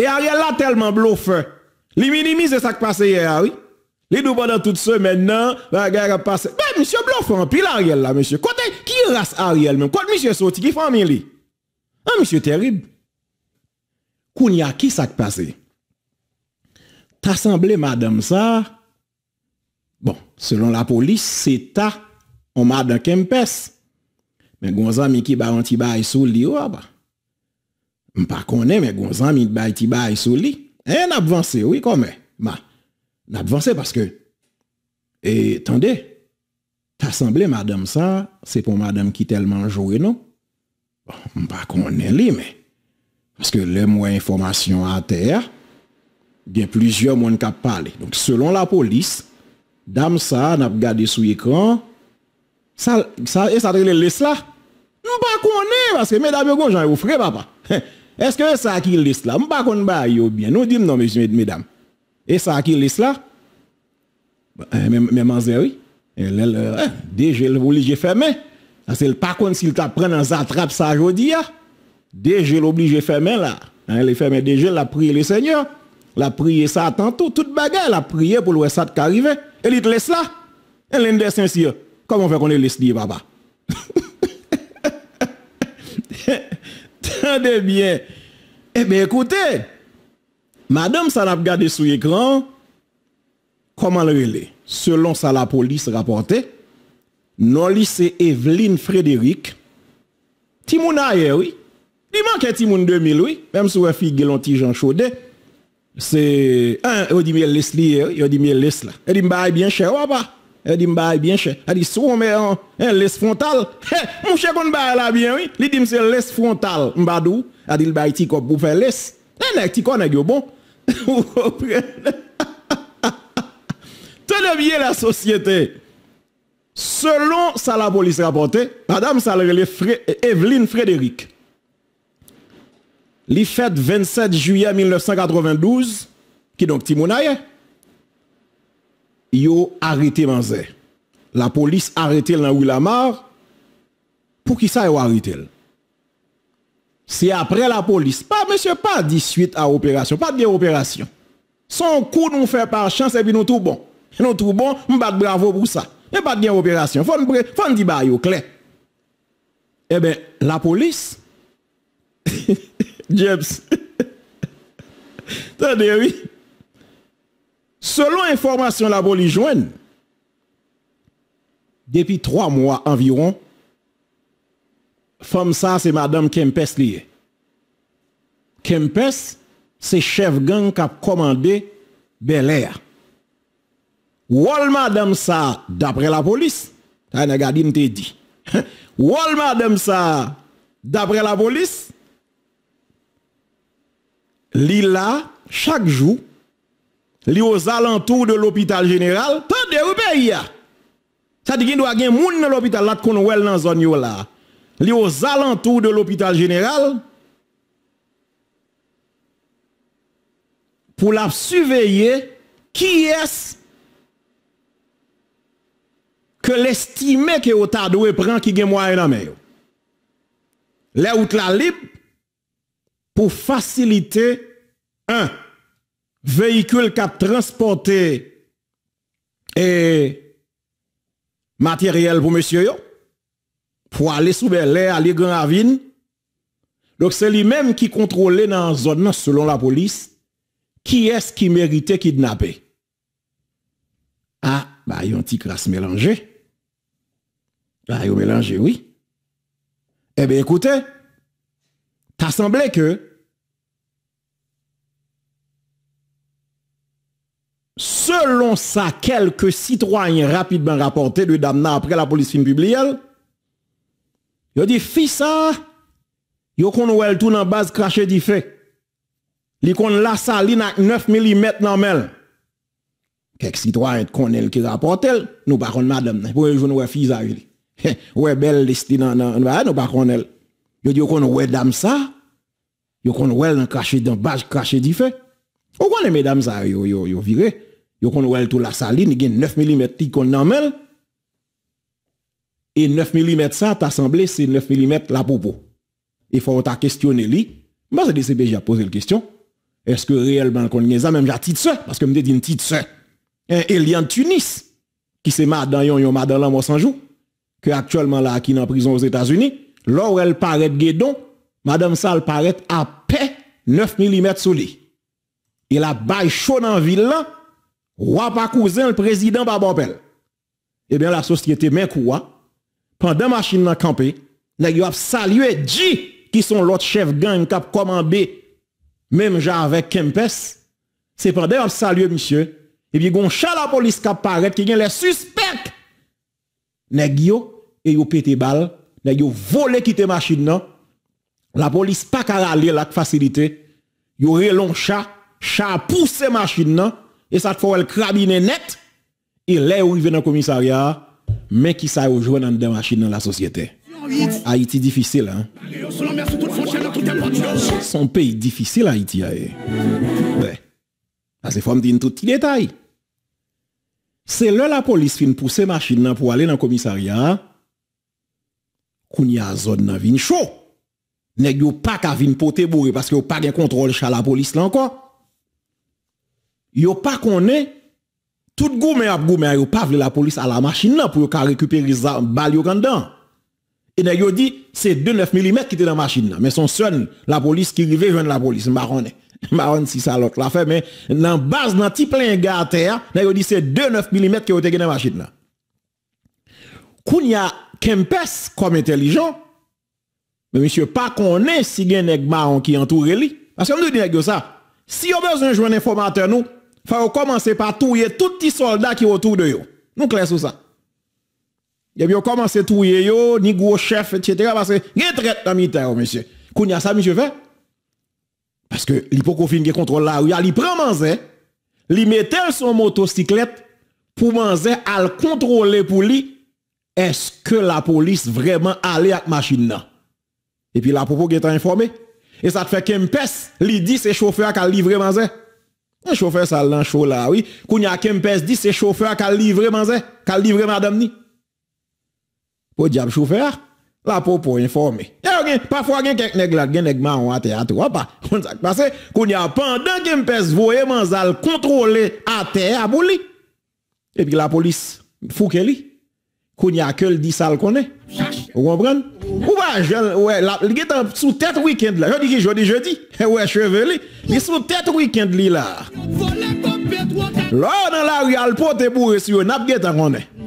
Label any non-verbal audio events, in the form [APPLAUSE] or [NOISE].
E a riel la telman blofè. Li minimize sak pase ye a ah rie. Li nou banan tout semen nan. La gèyra pase. Ben, msye blofè anpil a riel la, msye. Kote ki rase a riel men. Kote msye soti ki famen li. An, ah, msye terib. Koun ya ki sak pase. Ta sanble madame sa. Bon, selon la polis, se ta. On madan kempes. Men gonzan mi ki ba yon ti ba yi sou li waba. Oh, ah Mpa konen men gonzan mi bay ti bay sou li. E, nap vansè, ou i komè? Ma, nap vansè paske, e, tande, tasemble madam sa, se pou madam ki telman jowe nou? Bon, mpa konen li men, paske le mwen informasyon a ter, gen plizye moun kap pale. Donk, selon la polis, dam sa nap gade sou ekran, sa, e sa trele les la? Mpa konen, paske men dame gonjan e ou fre, papa. Heh, [LAUGHS] Eske e sa ki lis la? Mpa kon ba yo bien? Nou dim non, mesdeme, mesdame. E sa ki lis la? Eh, Me manze, oui. Eh, eh, deje l'oblige ferme. Asel pa kon sil ta pren an zatrape sa jodi ya. Deje l'oblige ferme la. Deje l'apriye le seigneur. L'apriye sa tantou. Tout bagay l'apriye pou lwesat karive. E li te lis la? E lende sensi yo. Koman fe kon e lis li baba? de bien. Eh bien, écoutez, madame, ça n'a pas gardé sur l'écran. Comment le relais Selon ça, la police rapportait, non lycée Evelyne Frédéric, Timoun hier oui. Il manquait Timoun 2000, oui. Même si vous fille un petit Jean Chaudet, c'est... Un, il dit, Leslie, il dit, Leslie. Il dit, bah, bien cher, pas E di mbaye bienshe, e di sou mbe an les frontal Mbouche kon mbaye la bienshe, li di mse les frontal Mbado, e di l bayi ti kop pou fe les E nè ti kon nè gyo bon Tene bie la sosyete Selon sa la polis rapote Madame salrele Evelyn Frédéric Li fète 27 juye 1992 Ki donk timou naye yo arrete man zè. La polis arrete l nan Willamard, pou ki sa yo arrete l? Se apre la polis, pa mè sè pa di suite a operasyon, pa di operasyon. Son kou nou fè par chans, epi nou troubon. E nou troubon, mbate bravo pou sa. Mbate e di operasyon, fon di ba yo kle. Ebe, la polis, Jebs, te deri, Selon informasyon la boli jwen, depi 3 mwa environ, fom sa se madam Kempes liye. Kempes se chev gang kap komande Bel Air. Wol madam sa dapre la polis, ta yon agadi mte di. [LAUGHS] Wol madam sa dapre la polis, li la chak jou, li yo zalantou de l'Hopital General, ta de ou beya, sa di gen do a gen moun nan l'Hopital, nat kon ou el nan zon yo la, li yo zalantou de l'Hopital General, pou la suveyye, ki es, ke l'estime ke ou ta do e pran ki gen mwa e nan me yo, le ou tla lip, pou fasilite, an, veyikul kap transporte e materyel pou monsiyo yo, pou ale soube le ale gen avin, dok se li menm ki kontrole nan zonman selon la polis, ki es ki merite kidnap e? Ha, ah, ba yon ti kras melange, ba yon ti kras melange, ebe eh ekoute, ta semble ke, selon sa kelke sitwany rapitben raporte de dam nan apre la polis fin publiel, yo di fis sa, ah, yo kon wèl tou nan baz krashe di fe, li kon la sa li nak 9 mm nan mel, kek sitwany kon el ki raporte el, nou bakon madam nan, wè bel listi nan, nou bakon el, yo di yo kon wè dam sa, yo kon wèl nan baz krashe di fe, yo kon wè dam sa yo vire, yo kon wèl tou la sali, ni gen 9 mm ti kon nanmel, e 9 mm sa t'assemble, se 9 mm la popo. E fò wèl ta kestyone li, mwen se dese beja pose l'kestyon, eske reèlman kon gen za, mèm ja tit se, paske mde din tit se, e li an Tunis, ki se madan yon yon madan la mò sanjou, ki aktuellement la a kinan prison wèl Etats-Unis, lò wèl paret gedon, madan sa l'paret apè 9 mm sou li. E la bay chonan vil la, wap akouzen l prezident pa bopel. Ebyen eh la sosyete men kouwa, pandan machin nan kampe, neg yo ap salye di ki son lot chevgan kap komanbe, menm jan avek kempes, se pandan ap salye misye, ebyen eh gon chan la polis kap paret ki gen lè suspek. Neg yo, e yo pete bal, neg yo vole kite machin nan, la polis pak a rale lak fasilite, yo relon chan, chan pou se machin nan, E sa t'fo el krabi ne net, e le ou i ve nan komisarya, men ki sa yo jwen nan de masjin nan la sosyete. Haiti difisil, an. Son peyi difisil, Haiti, ae. A eh. se fòm di n tout ti detay. Se lè la polis fin pou se masjin nan pou ale nan komisarya, kouni a zon nan vin chou. Nèk yo pak a vin pote bouri, paske yo pak gen kontrol chal la polis lanko. Yo pa konè, tout gou mè ap gou mè, yo pa vle la polis a la machin nan, pou yo ka rekuperi zan bal yo kanda. E nan yo di, se 2-9 mm ki te nan machin nan, men son sön la polis ki rive ven la polis, maronè, [LAUGHS] maronè si salot la fè, men nan baz nan ti plen ga a ter, nan yo di se 2-9 mm ki yo te gen nan machin nan. Koun ya kempes kom entelijan, men misyo pa konè, si gen ek maron ki antoure li, asè mnou di yon sa, si yo bezon jwen informater nou, Fa ou komanse pa touye tout ti soldat ki wotour de yo. Nou kles ou sa. Ya bi ou komanse touye yo, ni gwo chef, et cetera, paske gen tret nan militer ou, oh, monsye. Kounya sa, monsye, fe? Paske li pou kofin gen kontrol la ou. Ya li pren manzen, li metel son motosiklet, pou manzen al kontrole pou li, eske la polis vreman ale ak masjin nan. E pi la popo gen tan informe, e sa te fe kempes, li di se chofe ak al livre manzen. Un chauffeur sale dans chaud là, oui. Quand il y a Kempes dit, c'est chauffeur qui a livré manzé, qui a livré madame ni. Pour diable chauffeur, la pour pour informer. Parfois, il y a quelques nègres là, il y a des marrons à terre, pas. y s'est passé, y a pendant Kempes voyait manzal contrôler à terre à bouli. Et puis la police, fouke li. Quand il y a que le dit ça le connaît. Wobran Kouwa jen Wey lap Li getan sou tet weekend la Jodi ki jodi jodi He wey cheve li Li sou tet weekend li la Lo nan la real pot e bou resi yo Nap getan ronde